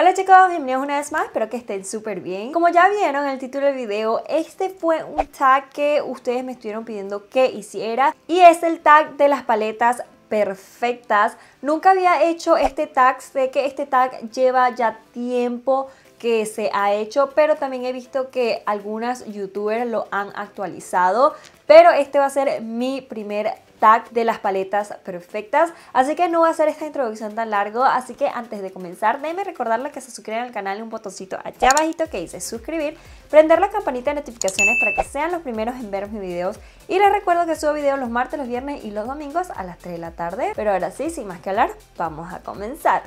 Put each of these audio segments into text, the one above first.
Hola chicos, bienvenidos una vez más, espero que estén súper bien. Como ya vieron en el título del video, este fue un tag que ustedes me estuvieron pidiendo que hiciera y es el tag de las paletas perfectas. Nunca había hecho este tag, sé que este tag lleva ya tiempo que se ha hecho, pero también he visto que algunas youtubers lo han actualizado, pero este va a ser mi primer tag tag de las paletas perfectas. Así que no va a hacer esta introducción tan largo. Así que antes de comenzar, déjenme recordarles que se suscriban al canal un botoncito allá abajito que dice suscribir. Prender la campanita de notificaciones para que sean los primeros en ver mis videos. Y les recuerdo que subo videos los martes, los viernes y los domingos a las 3 de la tarde. Pero ahora sí, sin más que hablar, vamos a comenzar.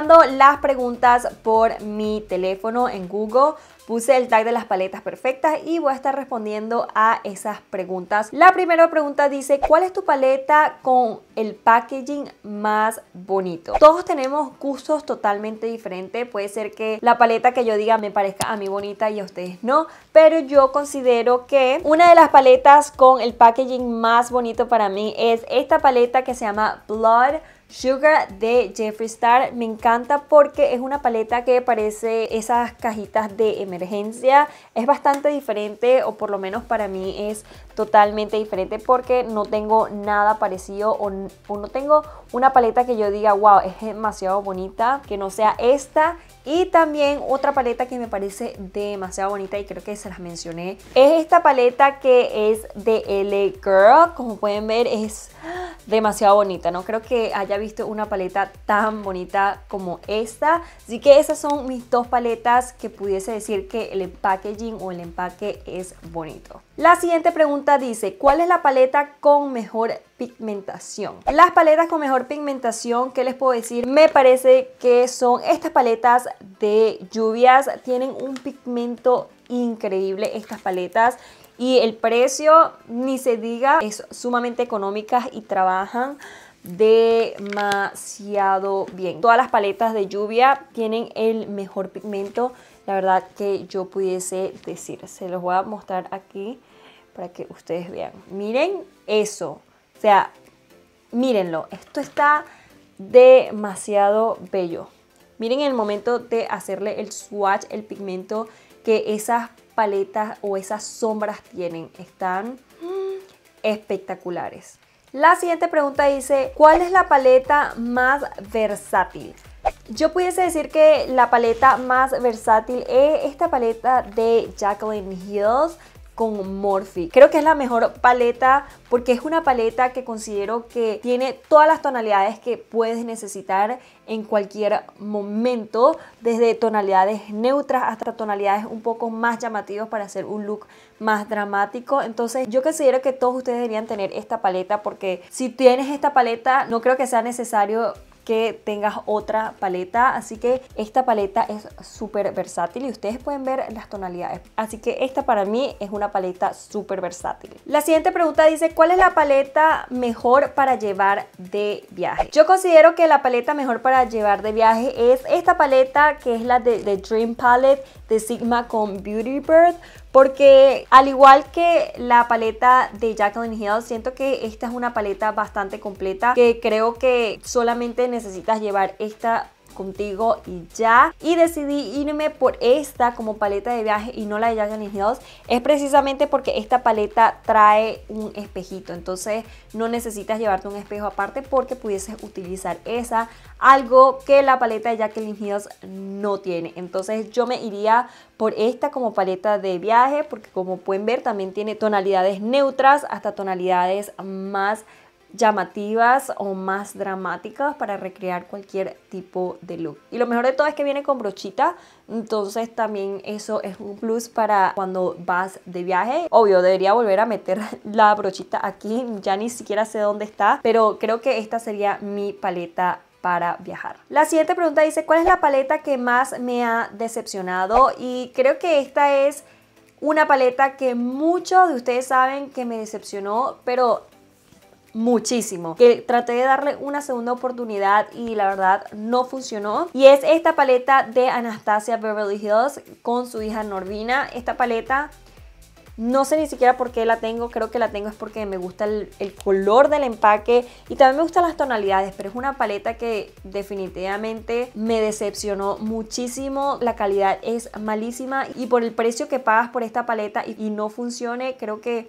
buscando las preguntas por mi teléfono en Google, puse el tag de las paletas perfectas y voy a estar respondiendo a esas preguntas. La primera pregunta dice, ¿cuál es tu paleta con el packaging más bonito? Todos tenemos gustos totalmente diferentes, puede ser que la paleta que yo diga me parezca a mí bonita y a ustedes no, pero yo considero que una de las paletas con el packaging más bonito para mí es esta paleta que se llama Blood Sugar de Jeffree Star. Me encanta porque es una paleta que parece esas cajitas de emergencia. Es bastante diferente o por lo menos para mí es totalmente diferente porque no tengo nada parecido o, no tengo una paleta que yo diga wow es demasiado bonita que no sea esta y también otra paleta que me parece demasiado bonita y creo que se las mencioné es esta paleta que es de LA Girl como pueden ver es demasiado bonita. No creo que haya visto una paleta tan bonita como esta. Así que esas son mis dos paletas que pudiese decir que el packaging o el empaque es bonito. La siguiente pregunta dice, ¿cuál es la paleta con mejor pigmentación? Las paletas con mejor pigmentación, ¿qué les puedo decir? Me parece que son estas paletas de lluvias. Tienen un pigmento increíble estas paletas y el precio, ni se diga, es sumamente económica y trabajan demasiado bien. Todas las paletas de lluvia tienen el mejor pigmento, la verdad que yo pudiese decir. Se los voy a mostrar aquí para que ustedes vean. Miren eso, o sea, mírenlo, esto está demasiado bello. Miren el momento de hacerle el swatch, el pigmento que esas paletas o esas sombras tienen. Están espectaculares. La siguiente pregunta dice, ¿cuál es la paleta más versátil? Yo pudiese decir que la paleta más versátil es esta paleta de Jacqueline Hills con Morphe. Creo que es la mejor paleta porque es una paleta que considero que tiene todas las tonalidades que puedes necesitar en cualquier momento, desde tonalidades neutras hasta tonalidades un poco más llamativas para hacer un look más dramático. Entonces yo considero que todos ustedes deberían tener esta paleta porque si tienes esta paleta no creo que sea necesario que tengas otra paleta. Así que esta paleta es súper versátil y ustedes pueden ver las tonalidades. Así que esta para mí es una paleta súper versátil. La siguiente pregunta dice, ¿cuál es la paleta mejor para llevar de viaje? Yo considero que la paleta mejor para llevar de viaje es esta paleta que es la de, the Dream Palette de Sigma con Beauty Bird porque al igual que la paleta de Jacqueline Hill, siento que esta es una paleta bastante completa que creo que solamente necesitas llevar esta contigo y ya. Y decidí irme por esta como paleta de viaje y no la de Jacqueline Hills. Es precisamente porque esta paleta trae un espejito. Entonces no necesitas llevarte un espejo aparte porque pudieses utilizar esa. Algo que la paleta de Jacqueline Hills no tiene. Entonces yo me iría por esta como paleta de viaje porque como pueden ver también tiene tonalidades neutras hasta tonalidades más llamativas o más dramáticas para recrear cualquier tipo de look. Y lo mejor de todo es que viene con brochita, entonces también eso es un plus para cuando vas de viaje. Obvio, debería volver a meter la brochita aquí, ya ni siquiera sé dónde está, pero creo que esta sería mi paleta para viajar. La siguiente pregunta dice, ¿cuál es la paleta que más me ha decepcionado? Y creo que esta es una paleta que muchos de ustedes saben que me decepcionó, pero muchísimo. Que traté de darle una segunda oportunidad y la verdad no funcionó. Y es esta paleta de Anastasia Beverly Hills con su hija Norvina. Esta paleta no sé ni siquiera por qué la tengo, creo que la tengo es porque me gusta el, color del empaque y también me gustan las tonalidades, pero es una paleta que definitivamente me decepcionó muchísimo, la calidad es malísima y por el precio que pagas por esta paleta y, y no funcione, creo que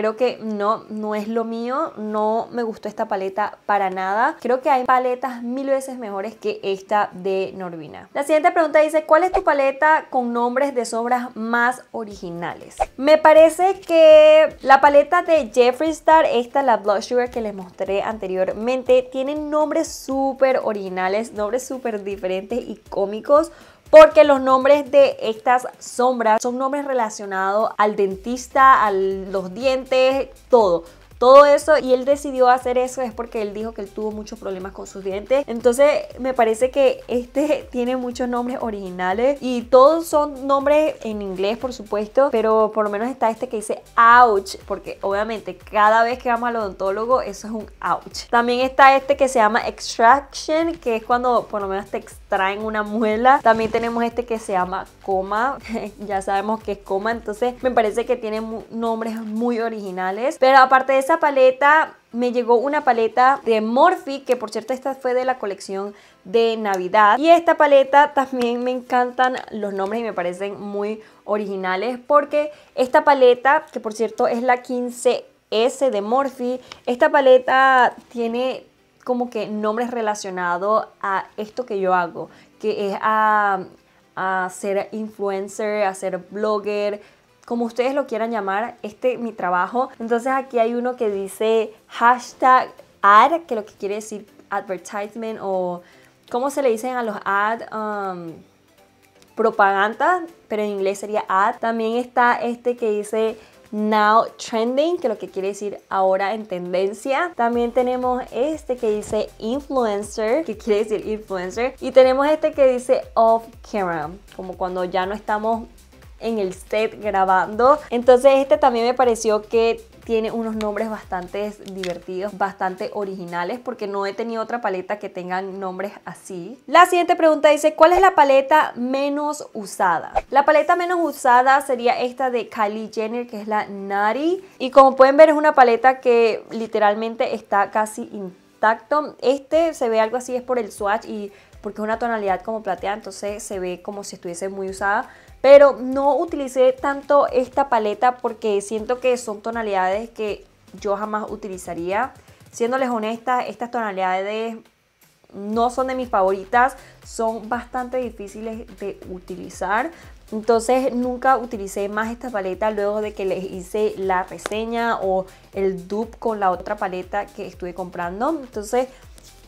creo que no, no es lo mío, no me gustó esta paleta para nada. Creo que hay paletas mil veces mejores que esta de Norvina. La siguiente pregunta dice, ¿cuál es tu paleta con nombres de sobras más originales? Me parece que la paleta de Jeffree Star, esta la Blood Sugar que les mostré anteriormente, tiene nombres súper originales, nombres súper diferentes y cómicos porque los nombres de estas sombras son nombres relacionados al dentista, a los dientes, todo. Todo eso y él decidió hacer eso es porque él dijo que él tuvo muchos problemas con sus dientes. Entonces me parece que este tiene muchos nombres originales y todos son nombres en inglés por supuesto, pero por lo menos está este que dice ouch, porque obviamente cada vez que vamos al odontólogo eso es un ouch. También está este que se llama extraction, que es cuando por lo menos te traen una muela. También tenemos este que se llama Coma, ya sabemos que es Coma, entonces me parece que tiene nombres muy originales. Pero aparte de esa paleta, me llegó una paleta de Morphe, que por cierto esta fue de la colección de Navidad. Y esta paleta también me encantan los nombres y me parecen muy originales porque esta paleta, que por cierto es la 15S de Morphe, esta paleta tiene como que nombres relacionados a esto que yo hago, que es a, a ser influencer, a ser blogger, como ustedes lo quieran llamar, este mi trabajo. Entonces aquí hay uno que dice hashtag ad, que lo que quiere decir advertisement o cómo se le dicen a los ad um, propaganda, pero en inglés sería ad. También está este que dice Now Trending, que lo que quiere decir ahora en tendencia. También tenemos este que dice Influencer, que quiere decir influencer. Y tenemos este que dice Off Camera, como cuando ya no estamos en el set grabando. Entonces este también me pareció que tiene unos nombres bastante divertidos, bastante originales, porque no he tenido otra paleta que tengan nombres así. La siguiente pregunta dice, ¿cuál es la paleta menos usada? La paleta menos usada sería esta de Kylie Jenner, que es la Nari. Y como pueden ver, es una paleta que literalmente está casi intacto. Este se ve algo así, es por el swatch y porque es una tonalidad como plateada, entonces se ve como si estuviese muy usada pero no utilicé tanto esta paleta porque siento que son tonalidades que yo jamás utilizaría. Siéndoles honesta, estas tonalidades no son de mis favoritas, son bastante difíciles de utilizar. Entonces nunca utilicé más esta paleta luego de que les hice la reseña o el dupe con la otra paleta que estuve comprando. Entonces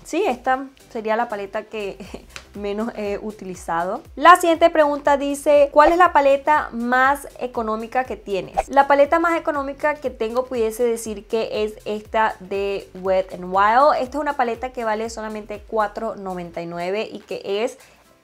Sí, esta sería la paleta que menos he utilizado. La siguiente pregunta dice, ¿cuál es la paleta más económica que tienes? La paleta más económica que tengo pudiese decir que es esta de Wet n Wild. Esta es una paleta que vale solamente $4.99 y que es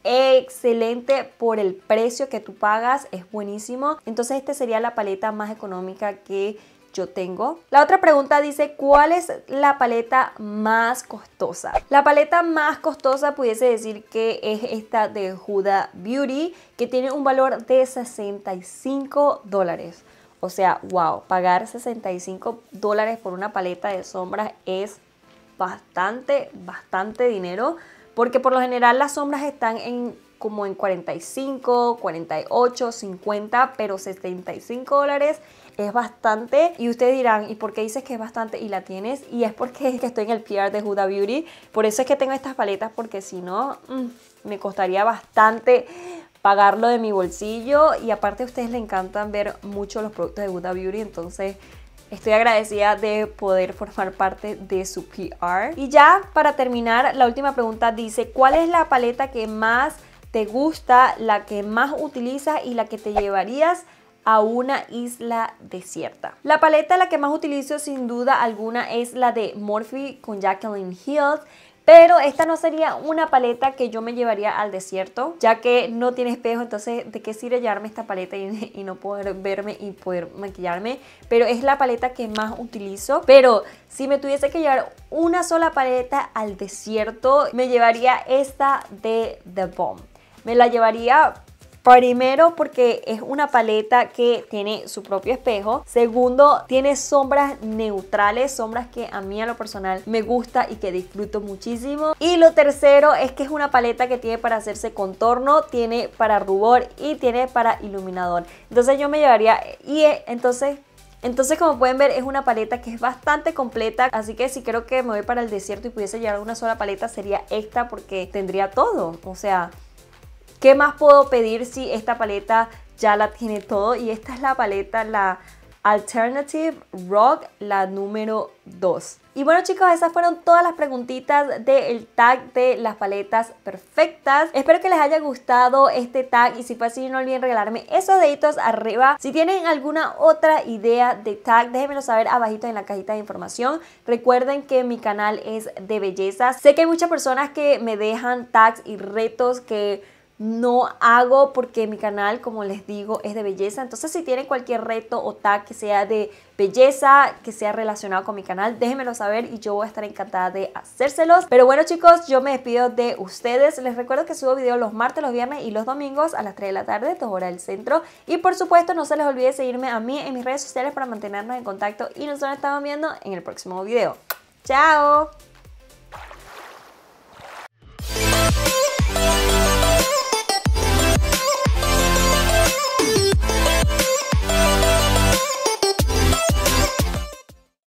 excelente por el precio que tú pagas, es buenísimo. Entonces esta sería la paleta más económica que yo tengo. La otra pregunta dice, ¿cuál es la paleta más costosa? La paleta más costosa pudiese decir que es esta de Huda Beauty, que tiene un valor de 65 dólares. O sea, wow, pagar 65 dólares por una paleta de sombras es bastante, bastante dinero. Porque por lo general las sombras están en como en 45, 48, 50, pero 75 dólares es bastante. Y ustedes dirán, ¿y por qué dices que es bastante y la tienes? Y es porque que estoy en el PR de Huda Beauty. Por eso es que tengo estas paletas, porque si no, mm, me costaría bastante pagarlo de mi bolsillo. Y aparte a ustedes les encantan ver mucho los productos de Huda Beauty, entonces... Estoy agradecida de poder formar parte de su PR. Y ya para terminar, la última pregunta dice, ¿cuál es la paleta que más te gusta, la que más utilizas y la que te llevarías a una isla desierta. La paleta la que más utilizo sin duda alguna es la de Morphe con Jacqueline Hills. Pero esta no sería una paleta que yo me llevaría al desierto, ya que no tiene espejo, entonces de qué sirve llevarme esta paleta y, y, no poder verme y poder maquillarme. Pero es la paleta que más utilizo. Pero si me tuviese que llevar una sola paleta al desierto, me llevaría esta de The Bomb. Me la llevaría Primero porque es una paleta que tiene su propio espejo. Segundo, tiene sombras neutrales, sombras que a mí a lo personal me gusta y que disfruto muchísimo. Y lo tercero es que es una paleta que tiene para hacerse contorno, tiene para rubor y tiene para iluminador. Entonces yo me llevaría y eh, entonces entonces como pueden ver es una paleta que es bastante completa, así que si creo que me voy para el desierto y pudiese llevar una sola paleta sería esta porque tendría todo, o sea, ¿Qué más puedo pedir si esta paleta ya la tiene todo? Y esta es la paleta, la Alternative Rock, la número 2. Y bueno chicos, esas fueron todas las preguntitas del tag de las paletas perfectas. Espero que les haya gustado este tag y si fue así no olviden regalarme esos deditos arriba. Si tienen alguna otra idea de tag, déjenmelo saber abajito en la cajita de información. Recuerden que mi canal es de belleza. Sé que hay muchas personas que me dejan tags y retos que no hago porque mi canal, como les digo, es de belleza. Entonces, si tienen cualquier reto o tag que sea de belleza, que sea relacionado con mi canal, déjenmelo saber y yo voy a estar encantada de hacérselos. Pero bueno, chicos, yo me despido de ustedes. Les recuerdo que subo videos los martes, los viernes y los domingos a las 3 de la tarde, 2 horas del centro. Y por supuesto, no se les olvide seguirme a mí en mis redes sociales para mantenernos en contacto y nos estamos viendo en el próximo video. ¡Chao!